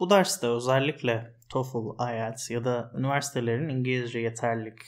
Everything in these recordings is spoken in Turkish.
Bu derste özellikle TOEFL, IELTS ya da üniversitelerin İngilizce yeterlilik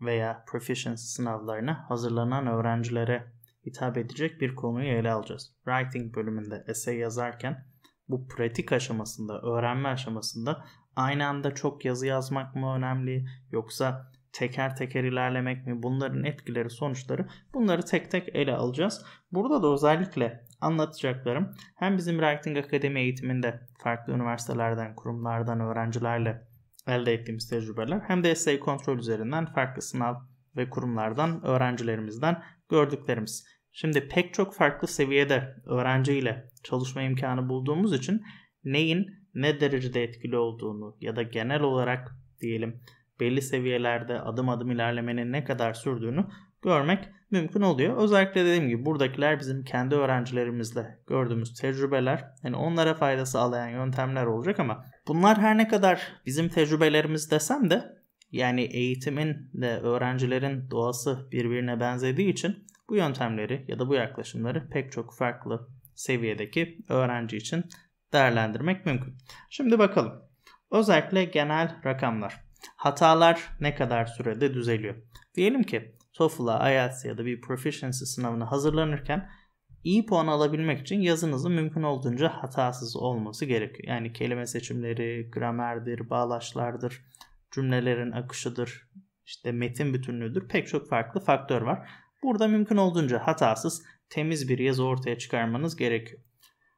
veya proficiency sınavlarına hazırlanan öğrencilere hitap edecek bir konuyu ele alacağız. Writing bölümünde essay yazarken bu pratik aşamasında, öğrenme aşamasında aynı anda çok yazı yazmak mı önemli yoksa teker teker ilerlemek mi bunların etkileri sonuçları bunları tek tek ele alacağız. Burada da özellikle anlatacaklarım hem bizim Writing Akademi eğitiminde farklı üniversitelerden, kurumlardan öğrencilerle elde ettiğimiz tecrübeler hem de essay kontrol üzerinden farklı sınav ve kurumlardan öğrencilerimizden gördüklerimiz. Şimdi pek çok farklı seviyede öğrenciyle çalışma imkanı bulduğumuz için neyin ne derecede etkili olduğunu ya da genel olarak diyelim belli seviyelerde adım adım ilerlemenin ne kadar sürdüğünü görmek mümkün oluyor. Özellikle dediğim gibi buradakiler bizim kendi öğrencilerimizle gördüğümüz tecrübeler. Yani onlara fayda sağlayan yöntemler olacak ama bunlar her ne kadar bizim tecrübelerimiz desem de yani eğitimin de öğrencilerin doğası birbirine benzediği için bu yöntemleri ya da bu yaklaşımları pek çok farklı seviyedeki öğrenci için değerlendirmek mümkün. Şimdi bakalım. Özellikle genel rakamlar. Hatalar ne kadar sürede düzeliyor? Diyelim ki TOEFL'a, IELTS ya da bir proficiency sınavına hazırlanırken iyi puan alabilmek için yazınızın mümkün olduğunca hatasız olması gerekiyor. Yani kelime seçimleri, gramerdir, bağlaçlardır, cümlelerin akışıdır, işte metin bütünlüğüdür. Pek çok farklı faktör var. Burada mümkün olduğunca hatasız, temiz bir yazı ortaya çıkarmanız gerekiyor.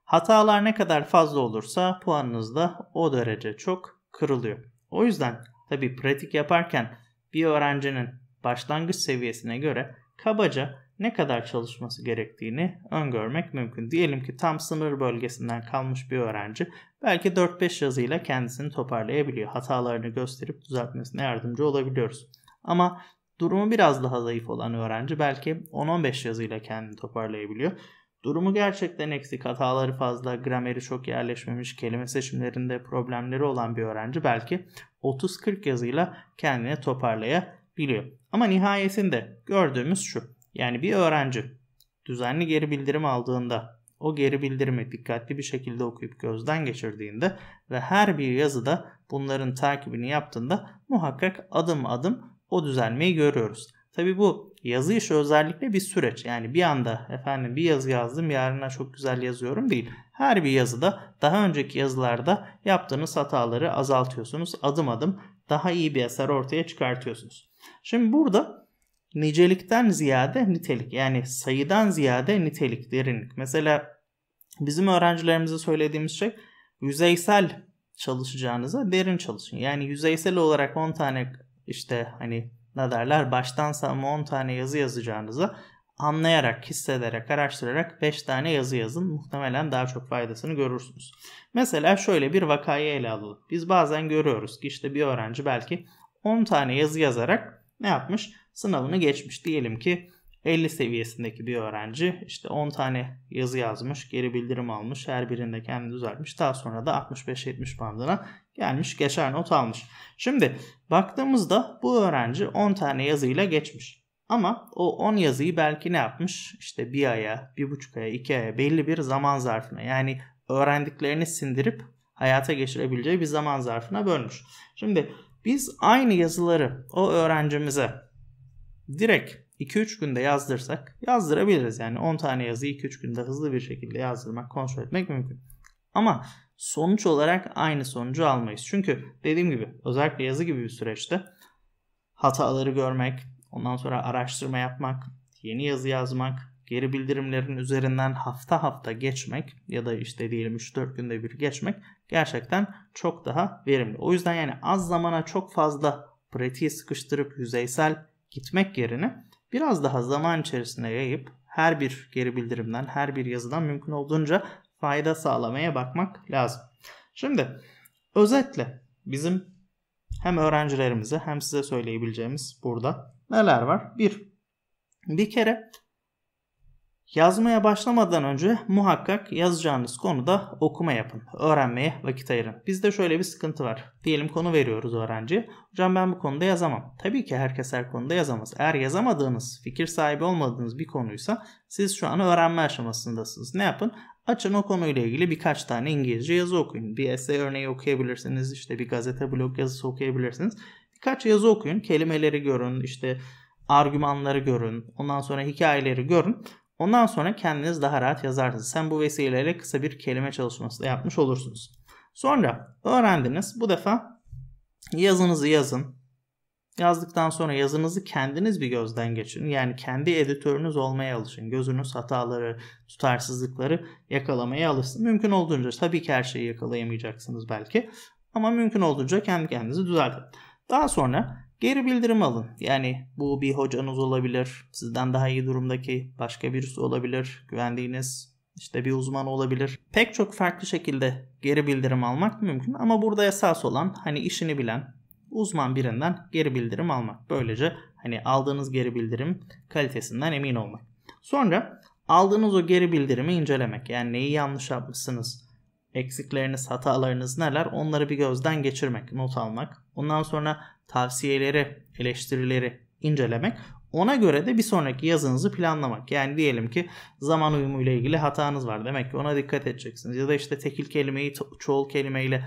Hatalar ne kadar fazla olursa puanınız da o derece çok kırılıyor. O yüzden Tabi pratik yaparken bir öğrencinin başlangıç seviyesine göre kabaca ne kadar çalışması gerektiğini öngörmek mümkün. Diyelim ki tam sınır bölgesinden kalmış bir öğrenci belki 4-5 yazıyla kendisini toparlayabiliyor. Hatalarını gösterip düzeltmesine yardımcı olabiliyoruz. Ama durumu biraz daha zayıf olan öğrenci belki 10-15 yazıyla kendini toparlayabiliyor. Durumu gerçekten eksik, hataları fazla, grameri çok yerleşmemiş, kelime seçimlerinde problemleri olan bir öğrenci belki 30-40 yazıyla kendini toparlayabiliyor. Ama nihayetinde gördüğümüz şu. Yani bir öğrenci düzenli geri bildirim aldığında o geri bildirimi dikkatli bir şekilde okuyup gözden geçirdiğinde ve her bir yazıda bunların takibini yaptığında muhakkak adım adım o düzelmeyi görüyoruz. Tabi bu yazı işi özellikle bir süreç. Yani bir anda efendim bir yazı yazdım yarına çok güzel yazıyorum değil. Her bir yazıda daha önceki yazılarda yaptığınız hataları azaltıyorsunuz. Adım adım daha iyi bir eser ortaya çıkartıyorsunuz. Şimdi burada nicelikten ziyade nitelik yani sayıdan ziyade nitelik, derinlik. Mesela bizim öğrencilerimize söylediğimiz şey yüzeysel çalışacağınıza derin çalışın. Yani yüzeysel olarak 10 tane işte hani ne derler baştan savma 10 tane yazı yazacağınıza anlayarak, hissederek, araştırarak 5 tane yazı yazın. Muhtemelen daha çok faydasını görürsünüz. Mesela şöyle bir vakayı ele alalım. Biz bazen görüyoruz ki işte bir öğrenci belki 10 tane yazı yazarak ne yapmış? Sınavını geçmiş. Diyelim ki 50 seviyesindeki bir öğrenci işte 10 tane yazı yazmış, geri bildirim almış, her birinde kendini düzeltmiş. Daha sonra da 65-70 bandına gelmiş, geçer not almış. Şimdi baktığımızda bu öğrenci 10 tane yazıyla geçmiş. Ama o 10 yazıyı belki ne yapmış? İşte bir aya, bir buçuk aya, iki aya belli bir zaman zarfına yani öğrendiklerini sindirip hayata geçirebileceği bir zaman zarfına bölmüş. Şimdi biz aynı yazıları o öğrencimize direkt 2-3 günde yazdırsak yazdırabiliriz. Yani 10 tane yazıyı 2-3 günde hızlı bir şekilde yazdırmak, kontrol etmek mümkün. Ama sonuç olarak aynı sonucu almayız. Çünkü dediğim gibi özellikle yazı gibi bir süreçte hataları görmek, Ondan sonra araştırma yapmak, yeni yazı yazmak, geri bildirimlerin üzerinden hafta hafta geçmek ya da işte diyelim 3-4 günde bir geçmek gerçekten çok daha verimli. O yüzden yani az zamana çok fazla pratiği sıkıştırıp yüzeysel gitmek yerine biraz daha zaman içerisinde yayıp her bir geri bildirimden, her bir yazıdan mümkün olduğunca fayda sağlamaya bakmak lazım. Şimdi özetle bizim hem öğrencilerimize hem size söyleyebileceğimiz burada neler var? Bir, bir kere yazmaya başlamadan önce muhakkak yazacağınız konuda okuma yapın. Öğrenmeye vakit ayırın. Bizde şöyle bir sıkıntı var. Diyelim konu veriyoruz öğrenci. Hocam ben bu konuda yazamam. Tabii ki herkes her konuda yazamaz. Eğer yazamadığınız, fikir sahibi olmadığınız bir konuysa siz şu an öğrenme aşamasındasınız. Ne yapın? Açın o konuyla ilgili birkaç tane İngilizce yazı okuyun. Bir essay örneği okuyabilirsiniz, işte bir gazete blog yazısı okuyabilirsiniz. Birkaç yazı okuyun, kelimeleri görün, işte argümanları görün, ondan sonra hikayeleri görün. Ondan sonra kendiniz daha rahat yazarsınız. Sen bu vesileyle kısa bir kelime çalışması da yapmış olursunuz. Sonra öğrendiniz. Bu defa yazınızı yazın. Yazdıktan sonra yazınızı kendiniz bir gözden geçirin. Yani kendi editörünüz olmaya alışın. Gözünüz hataları, tutarsızlıkları yakalamaya alışsın. Mümkün olduğunca tabii ki her şeyi yakalayamayacaksınız belki. Ama mümkün olduğunca kendi kendinizi düzeltin. Daha sonra geri bildirim alın. Yani bu bir hocanız olabilir, sizden daha iyi durumdaki başka birisi olabilir, güvendiğiniz işte bir uzman olabilir. Pek çok farklı şekilde geri bildirim almak mümkün ama burada esas olan hani işini bilen, uzman birinden geri bildirim almak. Böylece hani aldığınız geri bildirim kalitesinden emin olmak. Sonra aldığınız o geri bildirimi incelemek. Yani neyi yanlış yapmışsınız, eksikleriniz, hatalarınız neler onları bir gözden geçirmek, not almak. Ondan sonra tavsiyeleri, eleştirileri incelemek. Ona göre de bir sonraki yazınızı planlamak. Yani diyelim ki zaman uyumu ile ilgili hatanız var. Demek ki ona dikkat edeceksiniz. Ya da işte tekil kelimeyi çoğul kelimeyle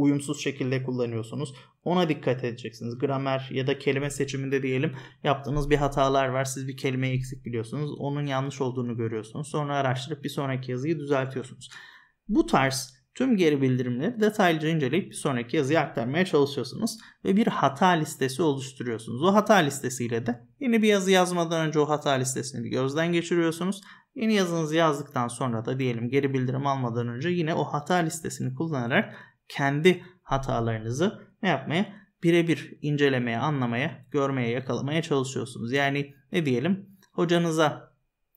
uyumsuz şekilde kullanıyorsunuz. Ona dikkat edeceksiniz. Gramer ya da kelime seçiminde diyelim yaptığınız bir hatalar var. Siz bir kelimeyi eksik biliyorsunuz. Onun yanlış olduğunu görüyorsunuz. Sonra araştırıp bir sonraki yazıyı düzeltiyorsunuz. Bu tarz tüm geri bildirimleri detaylıca inceleyip bir sonraki yazıya aktarmaya çalışıyorsunuz ve bir hata listesi oluşturuyorsunuz. O hata listesiyle de yeni bir yazı yazmadan önce o hata listesini bir gözden geçiriyorsunuz. Yeni yazınızı yazdıktan sonra da diyelim geri bildirim almadan önce yine o hata listesini kullanarak kendi hatalarınızı ne yapmaya? Birebir incelemeye, anlamaya, görmeye, yakalamaya çalışıyorsunuz. Yani ne diyelim? Hocanıza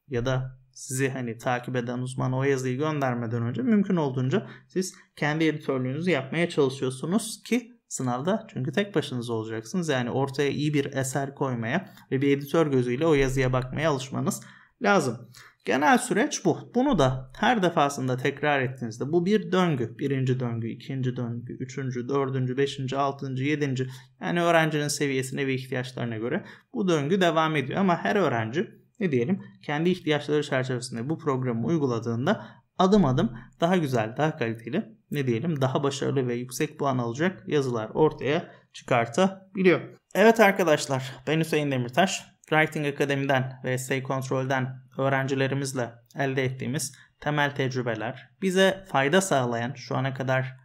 ya da sizi hani takip eden uzmana o yazıyı göndermeden önce mümkün olduğunca siz kendi editörlüğünüzü yapmaya çalışıyorsunuz ki sınavda çünkü tek başınıza olacaksınız. Yani ortaya iyi bir eser koymaya ve bir editör gözüyle o yazıya bakmaya alışmanız lazım. Genel süreç bu. Bunu da her defasında tekrar ettiğinizde bu bir döngü. Birinci döngü, ikinci döngü, üçüncü, dördüncü, beşinci, altıncı, yedinci. Yani öğrencinin seviyesine ve ihtiyaçlarına göre bu döngü devam ediyor. Ama her öğrenci ne diyelim kendi ihtiyaçları çerçevesinde bu programı uyguladığında adım adım daha güzel, daha kaliteli ne diyelim daha başarılı ve yüksek puan alacak yazılar ortaya çıkartabiliyor. Evet arkadaşlar ben Hüseyin Demirtaş. Writing Akademi'den ve Say Control'den öğrencilerimizle elde ettiğimiz temel tecrübeler bize fayda sağlayan şu ana kadar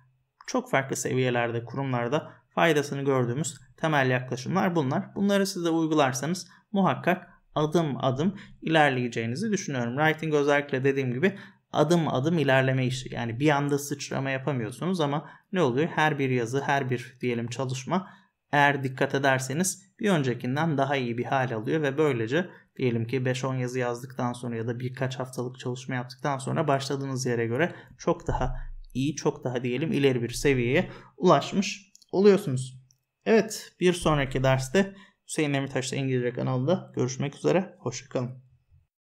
çok farklı seviyelerde kurumlarda faydasını gördüğümüz temel yaklaşımlar bunlar. Bunları siz de uygularsanız muhakkak adım adım ilerleyeceğinizi düşünüyorum. Writing özellikle dediğim gibi adım adım ilerleme işi. Yani bir anda sıçrama yapamıyorsunuz ama ne oluyor? Her bir yazı, her bir diyelim çalışma eğer dikkat ederseniz bir öncekinden daha iyi bir hal alıyor ve böylece diyelim ki 5-10 yazı yazdıktan sonra ya da birkaç haftalık çalışma yaptıktan sonra başladığınız yere göre çok daha iyi, çok daha diyelim ileri bir seviyeye ulaşmış oluyorsunuz. Evet, bir sonraki derste Hüseyin Demirtaş'ta İngilizce kanalında görüşmek üzere. Hoşçakalın.